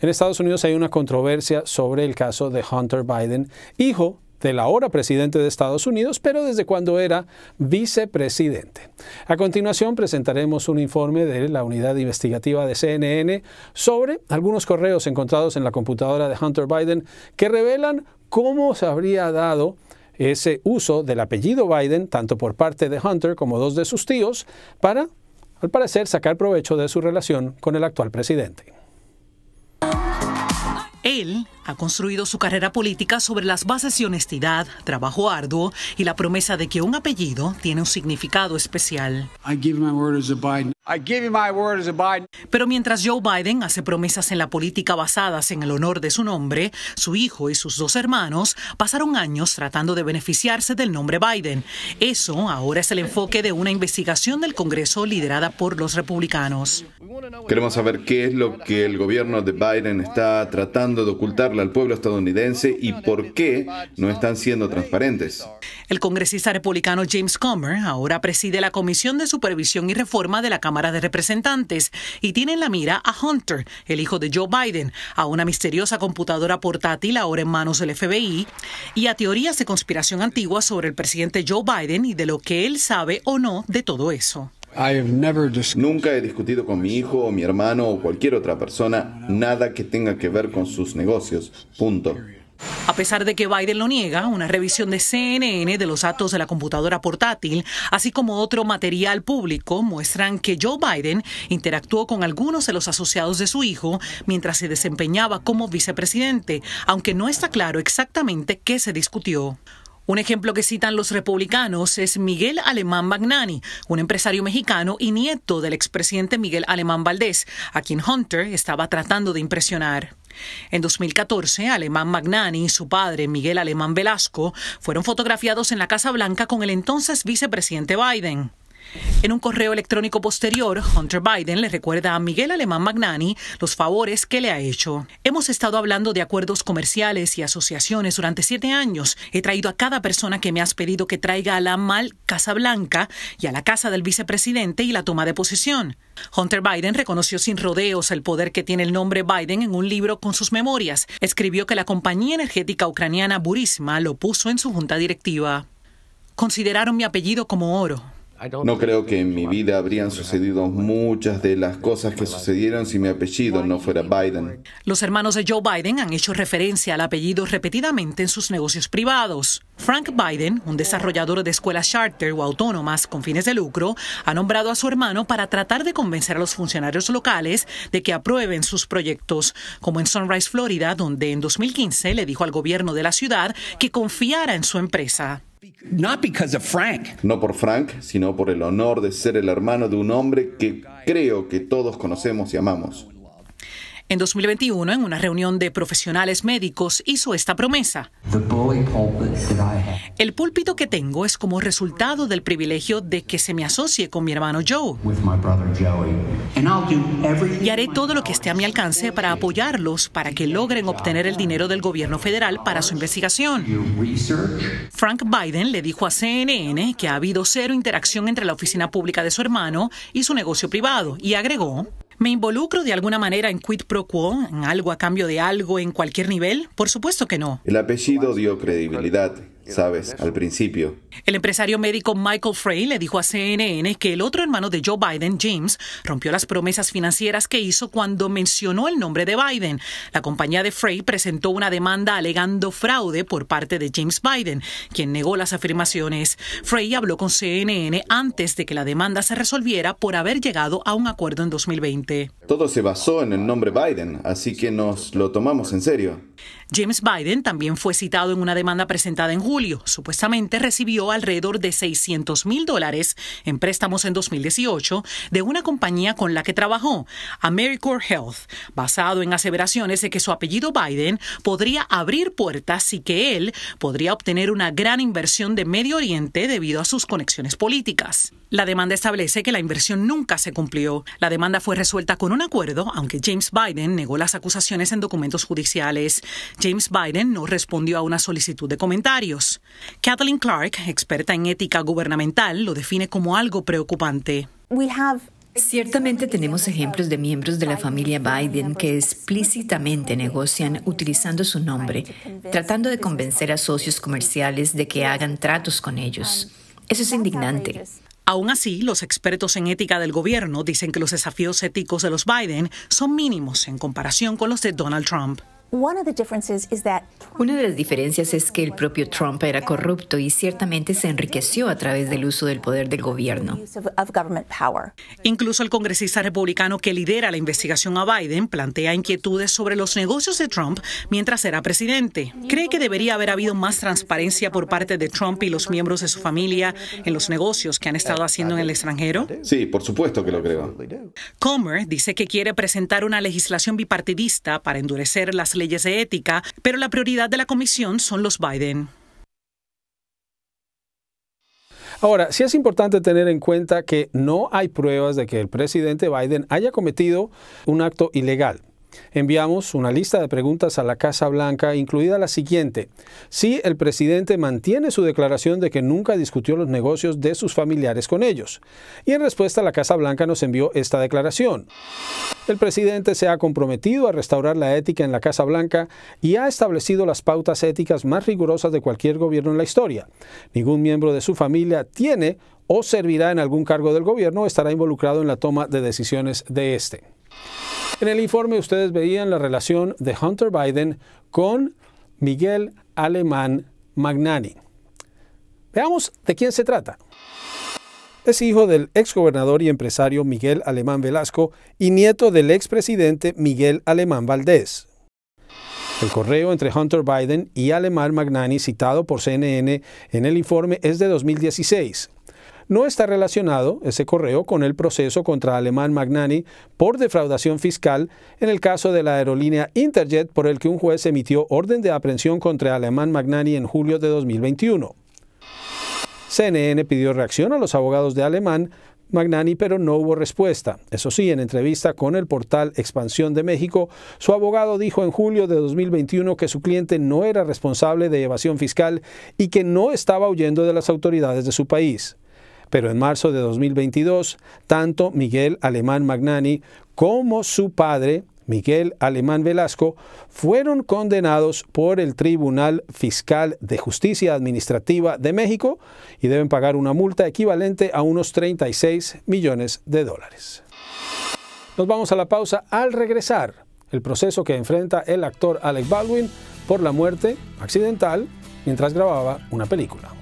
En Estados Unidos hay una controversia sobre el caso de Hunter Biden, hijo del ahora presidente de Estados Unidos, pero desde cuando era vicepresidente. A continuación presentaremos un informe de la unidad investigativa de CNN sobre algunos correos encontrados en la computadora de Hunter Biden que revelan cómo se habría dado ese uso del apellido Biden, tanto por parte de Hunter como dos de sus tíos, para, al parecer, sacar provecho de su relación con el actual presidente. Él ha construido su carrera política sobre las bases de honestidad, trabajo arduo y la promesa de que un apellido tiene un significado especial. Pero mientras Joe Biden hace promesas en la política basadas en el honor de su nombre, su hijo y sus dos hermanos pasaron años tratando de beneficiarse del nombre Biden. Eso ahora es el enfoque de una investigación del Congreso liderada por los republicanos. Queremos saber qué es lo que el gobierno de Biden está tratando de ocultar al pueblo estadounidense y por qué no están siendo transparentes. El congresista republicano James Comer ahora preside la Comisión de Supervisión y Reforma de la Cámara de Representantes y tiene en la mira a Hunter, el hijo de Joe Biden, a una misteriosa computadora portátil ahora en manos del FBI y a teorías de conspiración antigua sobre el presidente Joe Biden y de lo que él sabe o no de todo eso. Nunca he discutido con mi hijo o mi hermano o cualquier otra persona nada que tenga que ver con sus negocios. Punto. A pesar de que Biden lo niega, una revisión de CNN de los datos de la computadora portátil, así como otro material público, muestran que Joe Biden interactuó con algunos de los asociados de su hijo mientras se desempeñaba como vicepresidente, aunque no está claro exactamente qué se discutió. Un ejemplo que citan los republicanos es Miguel Alemán Magnani, un empresario mexicano y nieto del expresidente Miguel Alemán Valdés, a quien Hunter estaba tratando de impresionar. En 2014, Alemán Magnani y su padre, Miguel Alemán Velasco, fueron fotografiados en la Casa Blanca con el entonces vicepresidente Biden. En un correo electrónico posterior, Hunter Biden le recuerda a Miguel Alemán Magnani los favores que le ha hecho. Hemos estado hablando de acuerdos comerciales y asociaciones durante siete años. He traído a cada persona que me has pedido que traiga a la mal Casa Blanca y a la casa del vicepresidente y la toma de posición. Hunter Biden reconoció sin rodeos el poder que tiene el nombre Biden en un libro con sus memorias. Escribió que la compañía energética ucraniana Burisma lo puso en su junta directiva. Consideraron mi apellido como oro, no creo que en mi vida habrían sucedido muchas de las cosas que sucedieron si mi apellido no fuera Biden. Los hermanos de Joe Biden han hecho referencia al apellido repetidamente en sus negocios privados. Frank Biden, un desarrollador de escuelas charter o autónomas con fines de lucro, ha nombrado a su hermano para tratar de convencer a los funcionarios locales de que aprueben sus proyectos, como en Sunrise, Florida, donde en 2015 le dijo al gobierno de la ciudad que confiara en su empresa because of Frank. No por Frank, sino por el honor de ser el hermano de un hombre que creo que todos conocemos y amamos. En 2021, en una reunión de profesionales médicos, hizo esta promesa. El púlpito que tengo es como resultado del privilegio de que se me asocie con mi hermano Joe. Y haré todo lo que esté a mi alcance para apoyarlos para que logren obtener el dinero del gobierno federal para su investigación. Frank Biden le dijo a CNN que ha habido cero interacción entre la oficina pública de su hermano y su negocio privado y agregó, ¿Me involucro de alguna manera en quid pro quo, en algo a cambio de algo, en cualquier nivel? Por supuesto que no. El apellido dio credibilidad el empresario médico Michael Frey le dijo a CNN que el otro hermano de Joe Biden, James, rompió las promesas financieras que hizo cuando mencionó el nombre de Biden. La compañía de Frey presentó una demanda alegando fraude por parte de James Biden, quien negó las afirmaciones. Frey habló con CNN antes de que la demanda se resolviera por haber llegado a un acuerdo en 2020. Todo se basó en el nombre Biden, así que nos lo tomamos en serio. James Biden también fue citado en una demanda presentada en julio. Supuestamente recibió alrededor de 600 mil dólares en préstamos en 2018 de una compañía con la que trabajó, AmeriCorps Health, basado en aseveraciones de que su apellido Biden podría abrir puertas y que él podría obtener una gran inversión de Medio Oriente debido a sus conexiones políticas. La demanda establece que la inversión nunca se cumplió. La demanda fue resuelta con acuerdo, aunque James Biden negó las acusaciones en documentos judiciales. James Biden no respondió a una solicitud de comentarios. Kathleen Clark, experta en ética gubernamental, lo define como algo preocupante. Ciertamente tenemos ejemplos de miembros de la familia Biden que explícitamente negocian utilizando su nombre, tratando de convencer a socios comerciales de que hagan tratos con ellos. Eso es indignante. Aún así, los expertos en ética del gobierno dicen que los desafíos éticos de los Biden son mínimos en comparación con los de Donald Trump. Una de las diferencias es que el propio Trump era corrupto y ciertamente se enriqueció a través del uso del poder del gobierno. Incluso el congresista republicano que lidera la investigación a Biden plantea inquietudes sobre los negocios de Trump mientras era presidente. Cree que debería haber habido más transparencia por parte de Trump y los miembros de su familia en los negocios que han estado haciendo en el extranjero. Sí, por supuesto que lo creo. Comer dice que quiere presentar una legislación bipartidista para endurecer las leyes de ética, pero la prioridad de la comisión son los Biden. Ahora, sí es importante tener en cuenta que no hay pruebas de que el presidente Biden haya cometido un acto ilegal. Enviamos una lista de preguntas a la Casa Blanca, incluida la siguiente. Si el presidente mantiene su declaración de que nunca discutió los negocios de sus familiares con ellos. Y en respuesta, la Casa Blanca nos envió esta declaración. El presidente se ha comprometido a restaurar la ética en la Casa Blanca y ha establecido las pautas éticas más rigurosas de cualquier gobierno en la historia. Ningún miembro de su familia tiene o servirá en algún cargo del gobierno o estará involucrado en la toma de decisiones de este. En el informe ustedes veían la relación de Hunter Biden con Miguel Alemán Magnani. Veamos de quién se trata. Es hijo del exgobernador y empresario Miguel Alemán Velasco y nieto del expresidente Miguel Alemán Valdés. El correo entre Hunter Biden y Alemán Magnani citado por CNN en el informe es de 2016. No está relacionado ese correo con el proceso contra Alemán Magnani por defraudación fiscal en el caso de la aerolínea Interjet por el que un juez emitió orden de aprehensión contra Alemán Magnani en julio de 2021. CNN pidió reacción a los abogados de Alemán Magnani, pero no hubo respuesta. Eso sí, en entrevista con el portal Expansión de México, su abogado dijo en julio de 2021 que su cliente no era responsable de evasión fiscal y que no estaba huyendo de las autoridades de su país. Pero en marzo de 2022, tanto Miguel Alemán Magnani como su padre, Miguel Alemán Velasco, fueron condenados por el Tribunal Fiscal de Justicia Administrativa de México y deben pagar una multa equivalente a unos 36 millones de dólares. Nos vamos a la pausa al regresar. El proceso que enfrenta el actor Alec Baldwin por la muerte accidental mientras grababa una película.